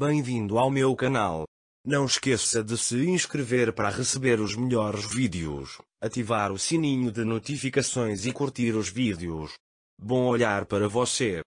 Bem-vindo ao meu canal. Não esqueça de se inscrever para receber os melhores vídeos, ativar o sininho de notificações e curtir os vídeos. Bom olhar para você.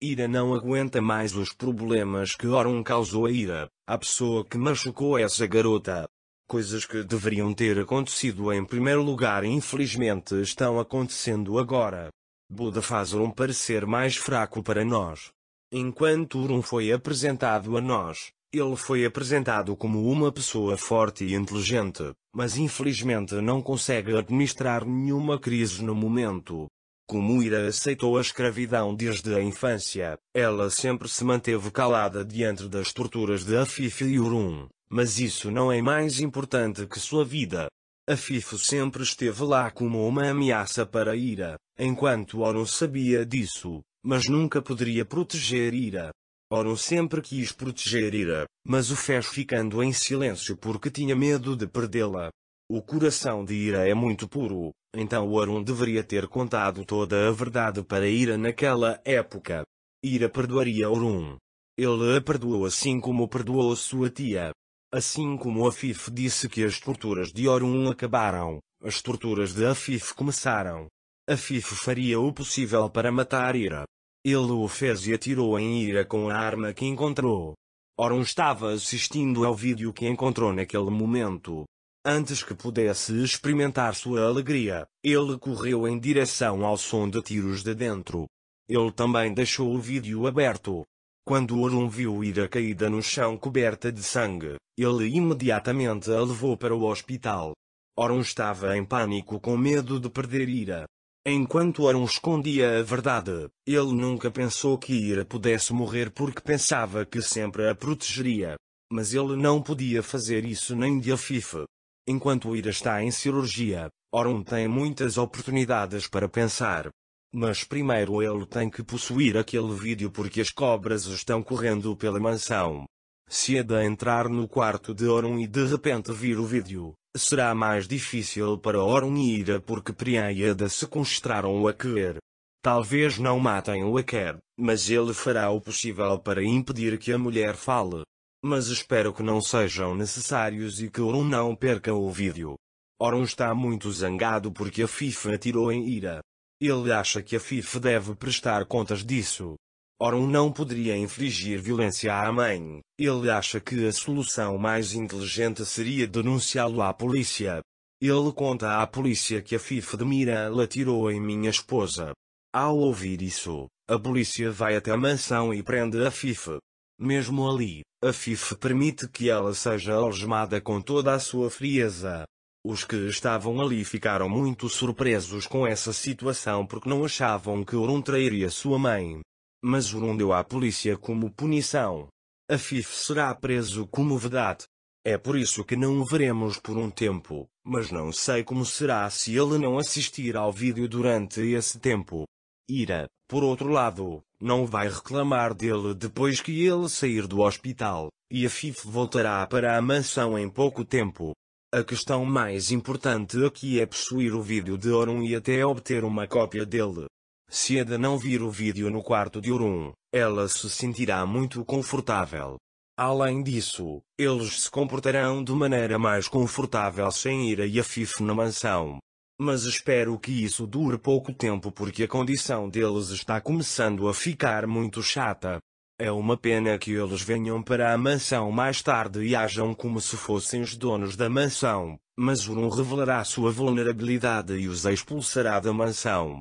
Ira não aguenta mais os problemas que Orun causou a Ira, a pessoa que machucou essa garota. Coisas que deveriam ter acontecido em primeiro lugar infelizmente estão acontecendo agora. Buda faz um parecer mais fraco para nós, Enquanto Urum foi apresentado a nós, ele foi apresentado como uma pessoa forte e inteligente, mas infelizmente não consegue administrar nenhuma crise no momento. Como Ira aceitou a escravidão desde a infância, ela sempre se manteve calada diante das torturas de Afife e Urum, mas isso não é mais importante que sua vida. Afife sempre esteve lá como uma ameaça para Ira, enquanto Orun sabia disso, mas nunca poderia proteger Ira. Oro sempre quis proteger Ira, mas o fez ficando em silêncio porque tinha medo de perdê-la. O coração de Ira é muito puro, então Orun deveria ter contado toda a verdade para Ira naquela época. Ira perdoaria Orun. Ele a perdoou assim como perdoou sua tia. Assim como Afif disse que as torturas de Orun acabaram, as torturas de Afif começaram. Afif faria o possível para matar Ira. Ele o fez e atirou em ira com a arma que encontrou. Oron estava assistindo ao vídeo que encontrou naquele momento. Antes que pudesse experimentar sua alegria, ele correu em direção ao som de tiros de dentro. Ele também deixou o vídeo aberto. Quando Orun viu Ira caída no chão coberta de sangue, ele imediatamente a levou para o hospital. Orun estava em pânico com medo de perder Ira. Enquanto Aaron escondia a verdade, ele nunca pensou que Ira pudesse morrer porque pensava que sempre a protegeria. Mas ele não podia fazer isso nem de afife. Enquanto Ira está em cirurgia, Orun tem muitas oportunidades para pensar. Mas primeiro ele tem que possuir aquele vídeo porque as cobras estão correndo pela mansão. Se é de entrar no quarto de Orun e de repente vir o vídeo, será mais difícil para Orun ira porque Priáida se constraram a querer. Talvez não matem o Aker, mas ele fará o possível para impedir que a mulher fale. Mas espero que não sejam necessários e que Orun não perca o vídeo. Orun está muito zangado porque a FIFA atirou em ira. Ele acha que a FIFA deve prestar contas disso. Orum não poderia infligir violência à mãe. Ele acha que a solução mais inteligente seria denunciá-lo à polícia. Ele conta à polícia que a FIFA de Mira la tirou em minha esposa. Ao ouvir isso, a polícia vai até a mansão e prende a FIFA. Mesmo ali, a FIFA permite que ela seja algemada com toda a sua frieza. Os que estavam ali ficaram muito surpresos com essa situação porque não achavam que Orun trairia sua mãe mas deu à polícia como punição. A FIF será preso como verdade. É por isso que não o veremos por um tempo, mas não sei como será se ele não assistir ao vídeo durante esse tempo. Ira, por outro lado, não vai reclamar dele depois que ele sair do hospital, e a FIF voltará para a mansão em pouco tempo. A questão mais importante aqui é possuir o vídeo de Oron e até obter uma cópia dele. Se Ada não vir o vídeo no quarto de Urum, ela se sentirá muito confortável. Além disso, eles se comportarão de maneira mais confortável sem ir a Yafif na mansão. Mas espero que isso dure pouco tempo porque a condição deles está começando a ficar muito chata. É uma pena que eles venham para a mansão mais tarde e hajam como se fossem os donos da mansão, mas Urum revelará sua vulnerabilidade e os expulsará da mansão.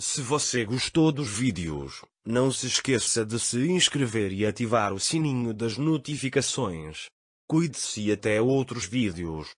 Se você gostou dos vídeos, não se esqueça de se inscrever e ativar o sininho das notificações. Cuide-se e até outros vídeos.